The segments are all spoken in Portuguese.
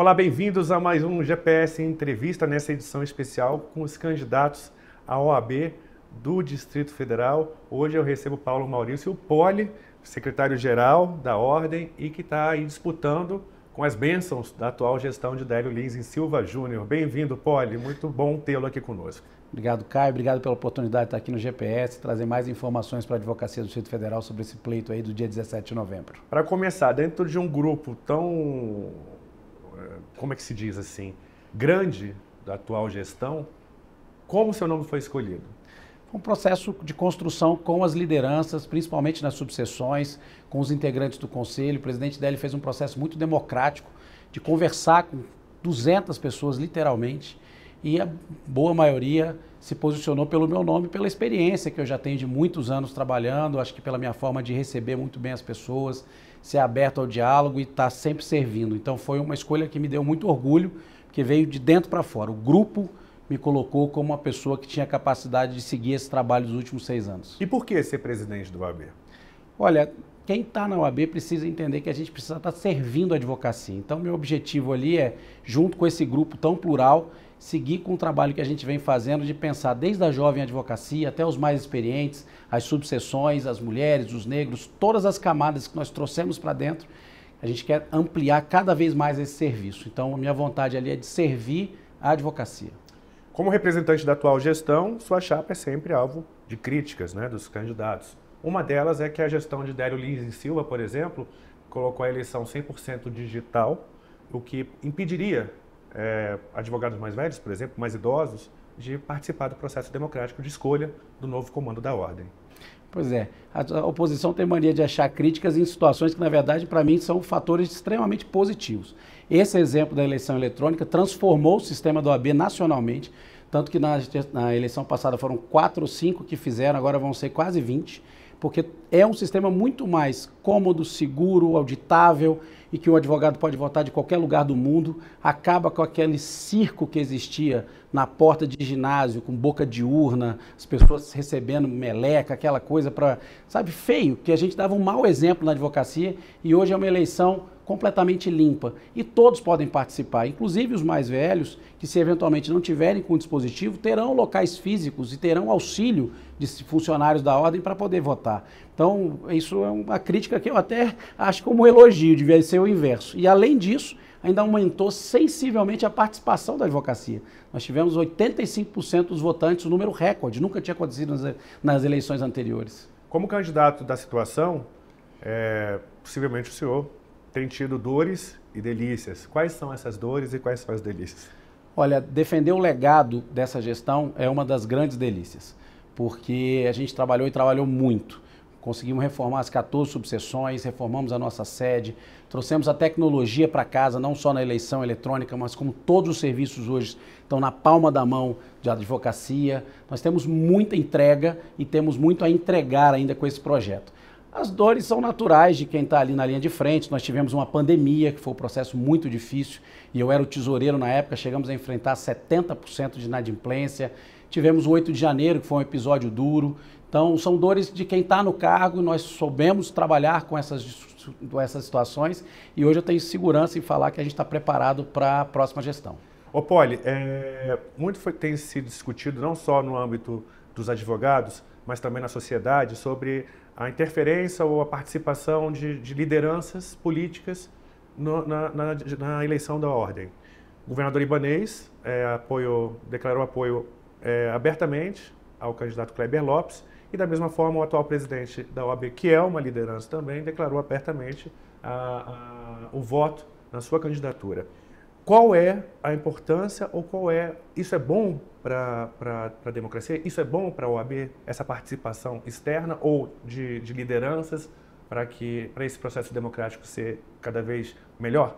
Olá, bem-vindos a mais um GPS Entrevista, nessa edição especial com os candidatos à OAB do Distrito Federal. Hoje eu recebo Paulo Maurício Poli, secretário-geral da Ordem e que está aí disputando com as bênçãos da atual gestão de Délio Lins em Silva Júnior. Bem-vindo, Poli, muito bom tê-lo aqui conosco. Obrigado, Caio. Obrigado pela oportunidade de estar aqui no GPS, trazer mais informações para a Advocacia do Distrito Federal sobre esse pleito aí do dia 17 de novembro. Para começar, dentro de um grupo tão como é que se diz assim, grande da atual gestão, como o seu nome foi escolhido? Foi um processo de construção com as lideranças, principalmente nas subseções, com os integrantes do conselho. O presidente dele fez um processo muito democrático de conversar com 200 pessoas, literalmente, e a boa maioria se posicionou pelo meu nome, pela experiência que eu já tenho de muitos anos trabalhando, acho que pela minha forma de receber muito bem as pessoas, ser aberto ao diálogo e estar tá sempre servindo. Então foi uma escolha que me deu muito orgulho, porque veio de dentro para fora. O grupo me colocou como uma pessoa que tinha capacidade de seguir esse trabalho dos últimos seis anos. E por que ser presidente do OAB? Olha, quem está na OAB precisa entender que a gente precisa estar tá servindo a advocacia. Então, meu objetivo ali é, junto com esse grupo tão plural, seguir com o trabalho que a gente vem fazendo de pensar desde a jovem advocacia até os mais experientes, as subseções, as mulheres, os negros, todas as camadas que nós trouxemos para dentro. A gente quer ampliar cada vez mais esse serviço. Então, a minha vontade ali é de servir a advocacia. Como representante da atual gestão, sua chapa é sempre alvo de críticas né, dos candidatos. Uma delas é que a gestão de Dério Lins e Silva, por exemplo, colocou a eleição 100% digital, o que impediria é, advogados mais velhos, por exemplo, mais idosos, de participar do processo democrático de escolha do novo comando da ordem. Pois é, a oposição tem mania de achar críticas em situações que, na verdade, para mim, são fatores extremamente positivos. Esse exemplo da eleição eletrônica transformou o sistema do AB nacionalmente, tanto que na, na eleição passada foram quatro ou cinco que fizeram, agora vão ser quase 20 porque é um sistema muito mais cômodo, seguro, auditável e que um advogado pode votar de qualquer lugar do mundo, acaba com aquele circo que existia na porta de ginásio, com boca de urna, as pessoas recebendo meleca, aquela coisa para, sabe, feio, que a gente dava um mau exemplo na advocacia e hoje é uma eleição completamente limpa e todos podem participar, inclusive os mais velhos, que se eventualmente não tiverem com o dispositivo, terão locais físicos e terão auxílio de funcionários da ordem para poder votar. Então, isso é uma crítica que eu até acho como um elogio, devia ser o inverso. E, além disso, ainda aumentou sensivelmente a participação da advocacia. Nós tivemos 85% dos votantes, um número recorde, nunca tinha acontecido nas eleições anteriores. Como candidato da situação, é, possivelmente o senhor tem tido dores e delícias. Quais são essas dores e quais são as delícias? Olha, defender o legado dessa gestão é uma das grandes delícias porque a gente trabalhou e trabalhou muito. Conseguimos reformar as 14 subseções, reformamos a nossa sede, trouxemos a tecnologia para casa, não só na eleição eletrônica, mas como todos os serviços hoje estão na palma da mão de advocacia. Nós temos muita entrega e temos muito a entregar ainda com esse projeto. As dores são naturais de quem está ali na linha de frente. Nós tivemos uma pandemia, que foi um processo muito difícil, e eu era o tesoureiro na época, chegamos a enfrentar 70% de inadimplência. Tivemos o 8 de janeiro, que foi um episódio duro. Então, são dores de quem está no cargo. Nós soubemos trabalhar com essas, com essas situações e hoje eu tenho segurança em falar que a gente está preparado para a próxima gestão. Ô, Poli, é, muito foi, tem sido discutido, não só no âmbito dos advogados, mas também na sociedade, sobre a interferência ou a participação de, de lideranças políticas no, na, na, na, eleição da ordem. O governador Ibanês é, declarou apoio é, abertamente ao candidato Kleber Lopes e, da mesma forma, o atual presidente da OAB, que é uma liderança também, declarou abertamente a, a, o voto na sua candidatura. Qual é a importância ou qual é. Isso é bom para a democracia? Isso é bom para a OAB, essa participação externa ou de, de lideranças para esse processo democrático ser cada vez melhor?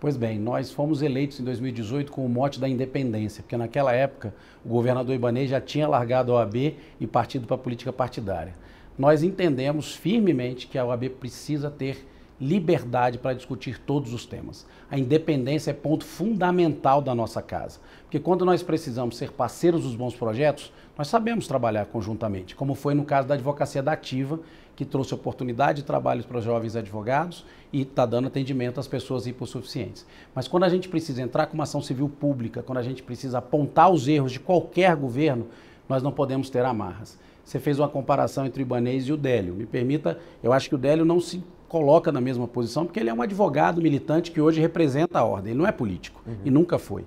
Pois bem, nós fomos eleitos em 2018 com o mote da independência, porque naquela época o governador Ibanez já tinha largado a OAB e partido para a política partidária. Nós entendemos firmemente que a OAB precisa ter liberdade para discutir todos os temas. A independência é ponto fundamental da nossa casa, porque quando nós precisamos ser parceiros dos bons projetos, nós sabemos trabalhar conjuntamente, como foi no caso da advocacia da Ativa, que trouxe oportunidade de trabalho para os jovens advogados e está dando atendimento às pessoas hipossuficientes. Mas quando a gente precisa entrar com uma ação civil pública, quando a gente precisa apontar os erros de qualquer governo, nós não podemos ter amarras. Você fez uma comparação entre o Ibanês e o Délio. Me permita, eu acho que o Délio não se coloca na mesma posição, porque ele é um advogado militante que hoje representa a ordem, ele não é político uhum. e nunca foi.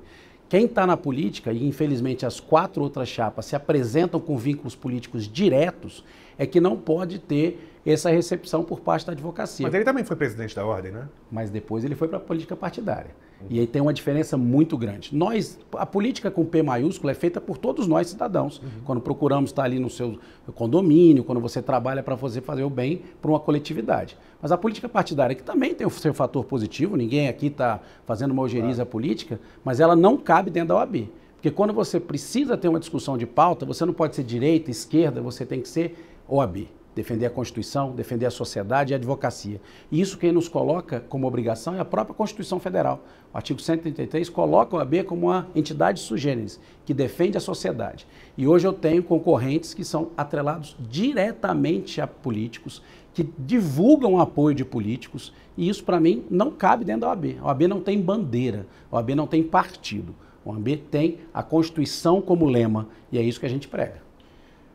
Quem está na política, e infelizmente as quatro outras chapas se apresentam com vínculos políticos diretos, é que não pode ter essa recepção por parte da advocacia. Mas ele também foi presidente da ordem, né? Mas depois ele foi para a política partidária. E aí tem uma diferença muito grande. Nós, a política com P maiúsculo é feita por todos nós cidadãos. Uhum. Quando procuramos estar tá ali no seu condomínio, quando você trabalha para você fazer o bem para uma coletividade. Mas a política partidária, que também tem o seu fator positivo, ninguém aqui está fazendo uma ojeriza claro. política, mas ela não cabe dentro da OAB. Porque quando você precisa ter uma discussão de pauta, você não pode ser direita, esquerda, você tem que ser OAB defender a Constituição, defender a sociedade e a advocacia. E isso quem nos coloca como obrigação é a própria Constituição Federal. O artigo 133 coloca o AB como uma entidade sugêneres, que defende a sociedade. E hoje eu tenho concorrentes que são atrelados diretamente a políticos, que divulgam apoio de políticos, e isso para mim não cabe dentro da OAB. A OAB não tem bandeira, a OAB não tem partido. O OAB tem a Constituição como lema, e é isso que a gente prega.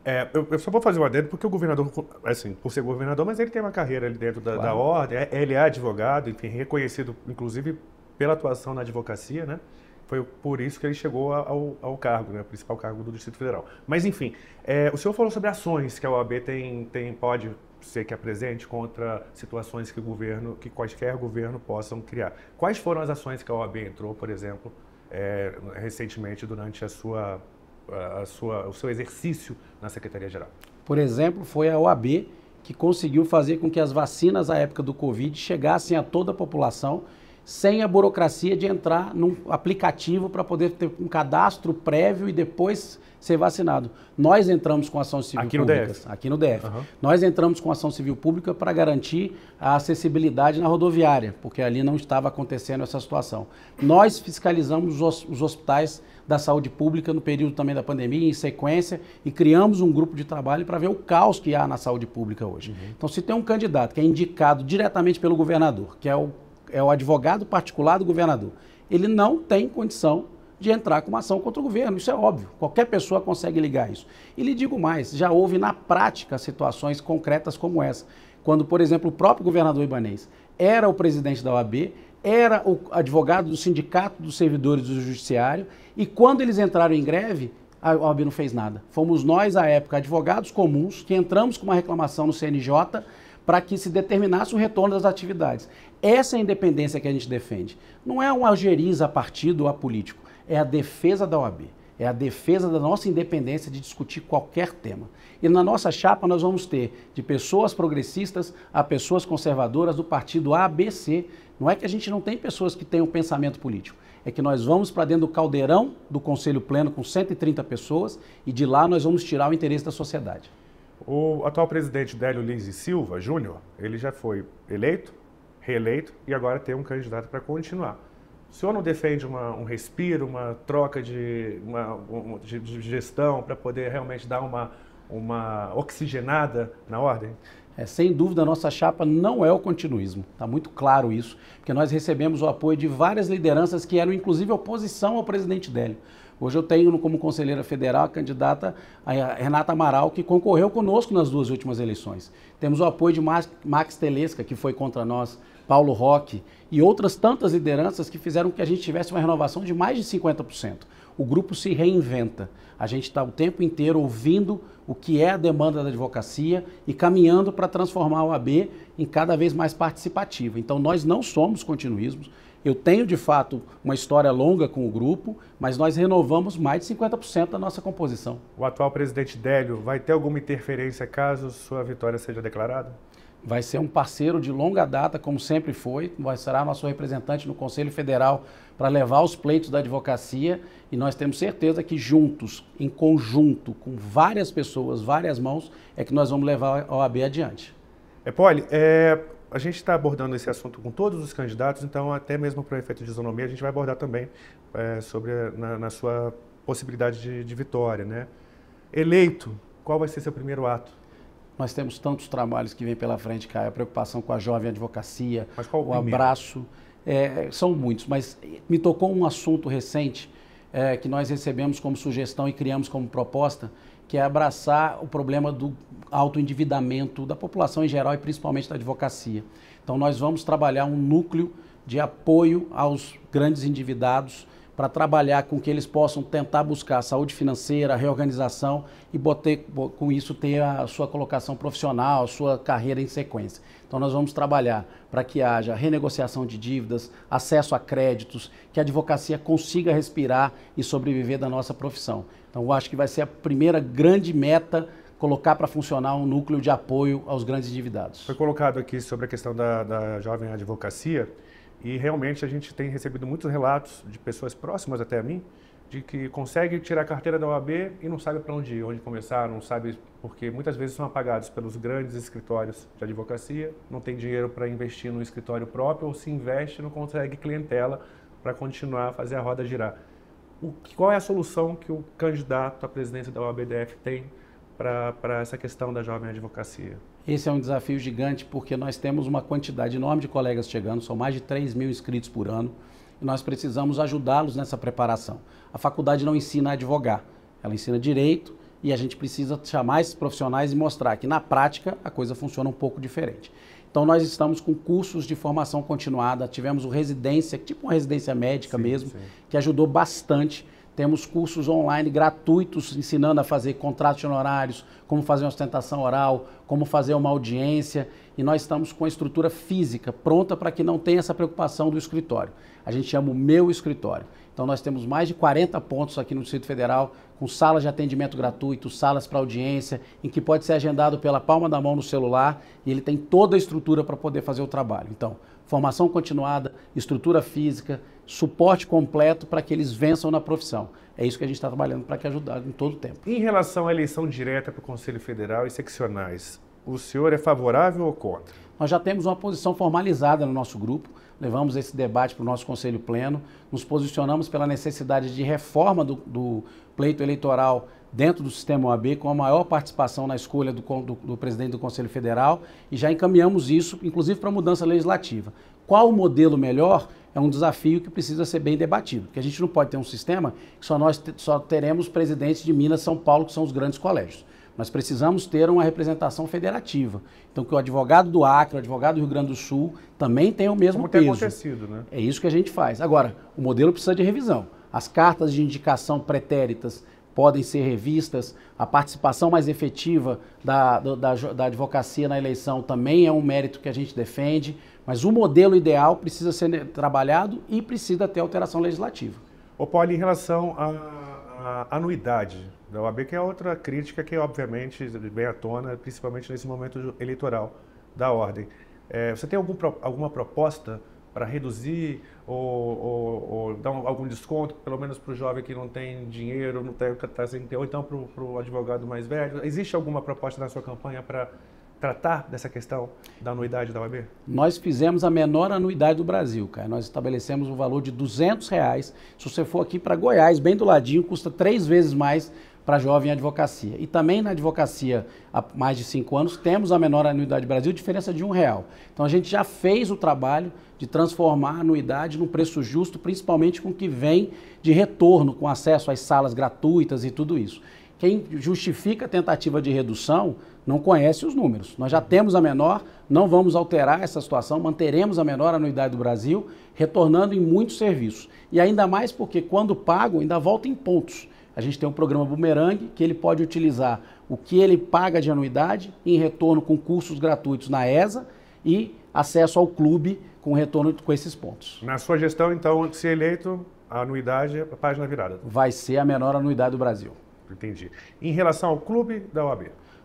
É, eu, eu, só vou fazer uma adendo porque o governador, assim, por ser governador, mas ele tem uma carreira ali dentro da, claro. da ordem, é, ele é advogado, enfim, reconhecido, inclusive, pela atuação na advocacia, né? Foi por isso que ele chegou ao, ao cargo, né? principal cargo do Distrito Federal. Mas, enfim, é, o senhor falou sobre ações que a OAB tem, tem, pode ser que apresente contra situações que o governo, que quaisquer governo possam criar. Quais foram as ações que a OAB entrou, por exemplo, é, recentemente durante a sua a sua, o seu exercício na Secretaria-Geral? Por exemplo, foi a OAB que conseguiu fazer com que as vacinas à época do Covid chegassem a toda a população sem a burocracia de entrar num aplicativo para poder ter um cadastro prévio e depois ser vacinado. Nós entramos com ação civil aqui pública. No DF. Aqui no DF. Uhum. Nós entramos com ação civil pública para garantir a acessibilidade na rodoviária, porque ali não estava acontecendo essa situação. Nós fiscalizamos os, hospitais da saúde pública no período também da pandemia, em sequência, e criamos um grupo de trabalho para ver o caos que há na saúde pública hoje. Uhum. Então, se tem um candidato que é indicado diretamente pelo governador, que é o é o advogado particular do governador. Ele não tem condição de entrar com uma ação contra o governo. Isso é óbvio, qualquer pessoa consegue ligar isso. E lhe digo mais: já houve na prática situações concretas como essa, quando, por exemplo, o próprio governador Ibanês era o presidente da OAB, era o advogado do Sindicato dos Servidores do Judiciário, e quando eles entraram em greve, a OAB não fez nada. Fomos nós, à época, advogados comuns, que entramos com uma reclamação no CNJ para que se determinasse o retorno das atividades. Essa é a independência que a gente defende. Não é um algeriz a partido ou a político, é a defesa da OAB. É a defesa da nossa independência de discutir qualquer tema. E na nossa chapa nós vamos ter de pessoas progressistas a pessoas conservadoras do partido ABC. Não é que a gente não tem pessoas que tenham pensamento político, é que nós vamos para dentro do caldeirão do Conselho Pleno com 130 pessoas e de lá nós vamos tirar o interesse da sociedade. O atual presidente Délio Lins e Silva Júnior, ele já foi eleito reeleito e agora ter um candidato para continuar. O senhor não defende uma, um respiro, uma troca de, uma, de, de gestão para poder realmente dar uma, uma oxigenada na ordem? É, sem dúvida, a nossa chapa não é o continuismo. Está muito claro isso, porque nós recebemos o apoio de várias lideranças que eram, inclusive, oposição ao presidente Délio. Hoje eu tenho como conselheira federal a candidata Renata Amaral, que concorreu conosco nas duas últimas eleições. Temos o apoio de Max Telesca, que foi contra nós, Paulo Roque e outras tantas lideranças que fizeram que a gente tivesse uma renovação de mais de 50%. O grupo se reinventa. A gente está o tempo inteiro ouvindo o que é a demanda da advocacia e caminhando para transformar a AB em cada vez mais participativa. Então, nós não somos continuismos, eu tenho, de fato, uma história longa com o grupo, mas nós renovamos mais de 50% da nossa composição. O atual presidente Délio vai ter alguma interferência caso sua vitória seja declarada? Vai ser um parceiro de longa data, como sempre foi, vai ser nosso representante no Conselho Federal para levar os pleitos da advocacia e nós temos certeza que juntos, em conjunto, com várias pessoas, várias mãos, é que nós vamos levar a OAB adiante. É, é, a gente está abordando esse assunto com todos os candidatos, então até mesmo para o efeito de isonomia a gente vai abordar também é, sobre na, na, sua possibilidade de, de vitória, né? Eleito, qual vai ser seu primeiro ato? Nós temos tantos trabalhos que vêm pela frente, Caio, a preocupação com a jovem advocacia, mas qual o, o abraço, é, são muitos, mas me tocou um assunto recente é, que nós recebemos como sugestão e criamos como proposta, que é abraçar o problema do autoendividamento da população em geral e principalmente da advocacia. Então, nós vamos trabalhar um núcleo de apoio aos grandes endividados para trabalhar com que eles possam tentar buscar saúde financeira, reorganização e botar com isso ter a sua colocação profissional, a sua carreira em sequência. Então nós vamos trabalhar para que haja renegociação de dívidas, acesso a créditos, que a advocacia consiga respirar e sobreviver da nossa profissão. Então eu acho que vai ser a primeira grande meta colocar para funcionar um núcleo de apoio aos grandes endividados. Foi colocado aqui sobre a questão da, da jovem advocacia. E realmente a gente tem recebido muitos relatos de pessoas próximas até a mim de que consegue tirar a carteira da OAB e não sabe para onde ir, onde começar, não sabe porque muitas vezes são apagados pelos grandes escritórios de advocacia, não tem dinheiro para investir no escritório próprio ou se investe não consegue clientela para continuar a fazer a roda girar. O, qual é a solução que o candidato à presidência da OABDF tem para essa questão da jovem advocacia? Esse é um desafio gigante porque nós temos uma quantidade enorme de colegas chegando, são mais de 3 mil inscritos por ano, e nós precisamos ajudá-los nessa preparação. A faculdade não ensina a advogar, ela ensina direito e a gente precisa chamar esses profissionais e mostrar que na prática a coisa funciona um pouco diferente. Então nós estamos com cursos de formação continuada, tivemos o residência, tipo uma residência médica sim, mesmo, sim. que ajudou bastante temos cursos online gratuitos ensinando a fazer contratos honorários, como fazer uma ostentação oral, como fazer uma audiência. E nós estamos com a estrutura física pronta para que não tenha essa preocupação do escritório. A gente chama o meu escritório. Então nós temos mais de 40 pontos aqui no Distrito Federal, com salas de atendimento gratuito, salas para audiência, em que pode ser agendado pela palma da mão no celular e ele tem toda a estrutura para poder fazer o trabalho. Então, formação continuada, estrutura física, suporte completo para que eles vençam na profissão. É isso que a gente está trabalhando para que ajudar em todo o tempo. Em relação à eleição direta para o Conselho Federal e seccionais, o senhor é favorável ou contra? Nós já temos uma posição formalizada no nosso grupo, levamos esse debate para o nosso Conselho Pleno, nos posicionamos pela necessidade de reforma do, do pleito eleitoral dentro do sistema OAB, com a maior participação na escolha do, do, do, presidente do Conselho Federal, e já encaminhamos isso, inclusive, para a mudança legislativa. Qual o modelo melhor é um desafio que precisa ser bem debatido, porque a gente não pode ter um sistema que só nós só teremos presidentes de Minas, São Paulo, que são os grandes colégios. Nós precisamos ter uma representação federativa. Então, que o advogado do Acre, o advogado do Rio Grande do Sul, também tenha o mesmo Como peso. Tem acontecido, né? É isso que a gente faz. Agora, o modelo precisa de revisão. As cartas de indicação pretéritas podem ser revistas, a participação mais efetiva da, da, da advocacia na eleição também é um mérito que a gente defende. Mas o modelo ideal precisa ser trabalhado e precisa ter alteração legislativa. Ô Paulo, em relação à, anuidade da OAB, que é outra crítica que obviamente vem à tona, principalmente nesse momento eleitoral da ordem. É, você tem algum, alguma proposta para reduzir ou, ou, ou dar um, algum desconto, pelo menos para o jovem que não tem dinheiro, não tem, tá, tá sem, ou então para o advogado mais velho? Existe alguma proposta na sua campanha para tratar dessa questão da anuidade da OAB? Nós fizemos a menor anuidade do Brasil, cara. Nós estabelecemos o um valor de 200 reais. Se você for aqui para Goiás, bem do ladinho, custa três vezes mais para jovem advocacia. E também na advocacia há mais de cinco anos temos a menor anuidade do Brasil, diferença de um real. Então a gente já fez o trabalho de transformar a anuidade num preço justo, principalmente com o que vem de retorno, com acesso às salas gratuitas e tudo isso. Quem justifica a tentativa de redução não conhece os números. Nós já temos a menor, não vamos alterar essa situação, manteremos a menor anuidade do Brasil, retornando em muitos serviços. E ainda mais porque quando pago, ainda volta em pontos. A gente tem um programa Boomerang que ele pode utilizar o que ele paga de anuidade em retorno com cursos gratuitos na ESA e acesso ao clube com retorno com esses pontos. Na sua gestão, então, se eleito, a anuidade, é a página virada. Vai ser a menor anuidade do Brasil. Entendi. Em relação ao clube da OAB?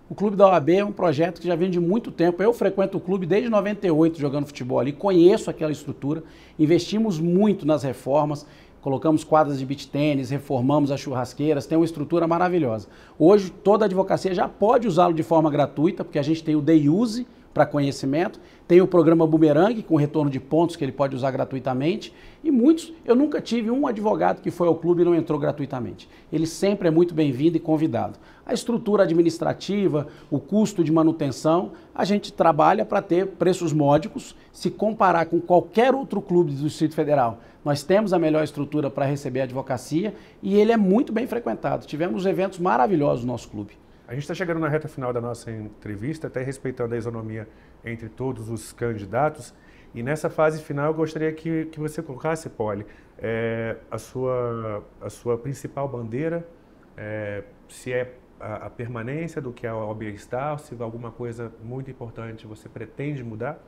O clube da OAB é um projeto que já vem de muito tempo. Eu frequento o clube desde 98 jogando futebol ali, conheço aquela estrutura, investimos muito nas reformas, colocamos quadras de beach tênis, reformamos as churrasqueiras, tem uma estrutura maravilhosa. Hoje toda a advocacia já pode usá-lo de forma gratuita, porque a gente tem o Day Use para conhecimento, tem o programa Boomerang, com retorno de pontos que ele pode usar gratuitamente. E muitos, eu nunca tive um advogado que foi ao clube e não entrou gratuitamente. Ele sempre é muito bem-vindo e convidado. A estrutura administrativa, o custo de manutenção, a gente trabalha para ter preços módicos. Se comparar com qualquer outro clube do Distrito Federal, nós temos a melhor estrutura para receber a advocacia e ele é muito bem frequentado. Tivemos eventos maravilhosos no nosso clube. A gente está chegando na reta final da nossa entrevista, até respeitando a isonomia entre todos os candidatos. E nessa fase final, eu gostaria que, que você colocasse, Polly, é, eh, a, sua, a sua principal bandeira, é, se é a, a, permanência do que a OAB está, se alguma coisa muito importante você pretende mudar.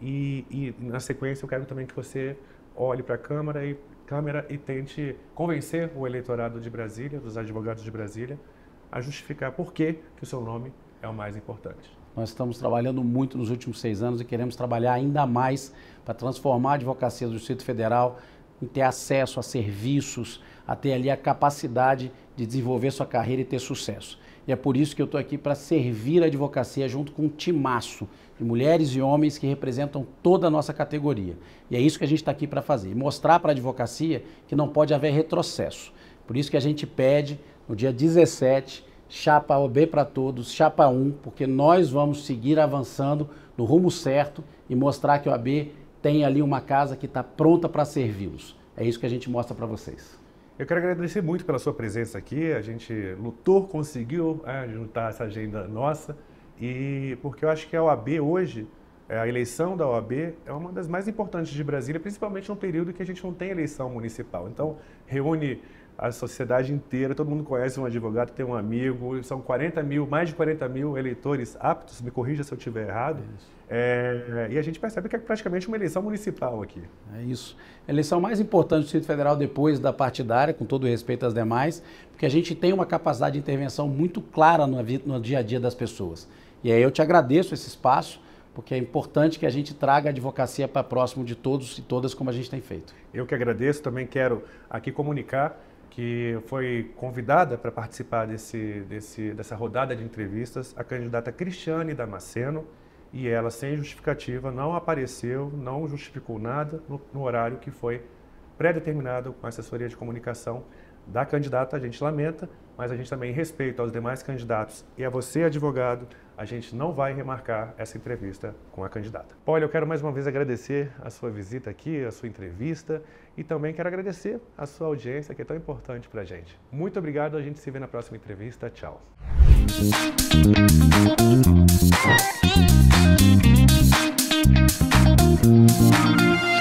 E, e na sequência, eu quero também que você olhe para a Câmara e, Câmara e tente convencer o eleitorado de Brasília, dos advogados de Brasília, a justificar por que, que o seu nome é o mais importante. Nós estamos trabalhando muito nos últimos seis anos e queremos trabalhar ainda mais para transformar a advocacia do Distrito Federal em ter acesso a serviços, a ter ali a capacidade de desenvolver sua carreira e ter sucesso. E é por isso que eu estou aqui para servir a advocacia junto com um timaço de mulheres e homens que representam toda a nossa categoria. E é isso que a gente está aqui para fazer, mostrar para a advocacia que não pode haver retrocesso. Por isso que a gente pede no dia 17, chapa OB para todos, chapa 1, porque nós vamos seguir avançando no rumo certo e mostrar que o AB tem ali uma casa que está pronta para servi-los. É isso que a gente mostra para vocês. Eu quero agradecer muito pela sua presença aqui. A gente lutou, conseguiu é, juntar essa agenda nossa e porque eu acho que a OAB hoje, é, a eleição da OAB é uma das mais importantes de Brasília, principalmente num período que a gente não tem eleição municipal. Então reúne a sociedade inteira, todo mundo conhece um advogado, tem um amigo, são 40 mil, mais de 40 mil eleitores aptos, me corrija se eu estiver errado, é, é, e a gente percebe que é praticamente uma eleição municipal aqui. É isso. A eleição mais importante do Distrito Federal depois da partidária, com todo respeito às demais, porque a gente tem uma capacidade de intervenção muito clara no, no dia a dia das pessoas. E aí eu te agradeço esse espaço, porque é importante que a gente traga a advocacia para próximo de todos e todas, como a gente tem feito. Eu que agradeço, também quero aqui comunicar que foi convidada para participar desse, desse, dessa rodada de entrevistas, a candidata Cristiane Damasceno, e ela, sem justificativa, não apareceu, não justificou nada no, no horário que foi pré-determinado com a assessoria de comunicação da candidata. A gente lamenta, mas a gente também respeita aos demais candidatos e a você, advogado, a gente não vai remarcar essa entrevista com a candidata. Olha, eu quero mais uma vez agradecer a sua visita aqui, a sua entrevista. E também quero agradecer a sua audiência, que é tão importante para a gente. Muito obrigado, a gente se vê na próxima entrevista. Tchau. Thank you.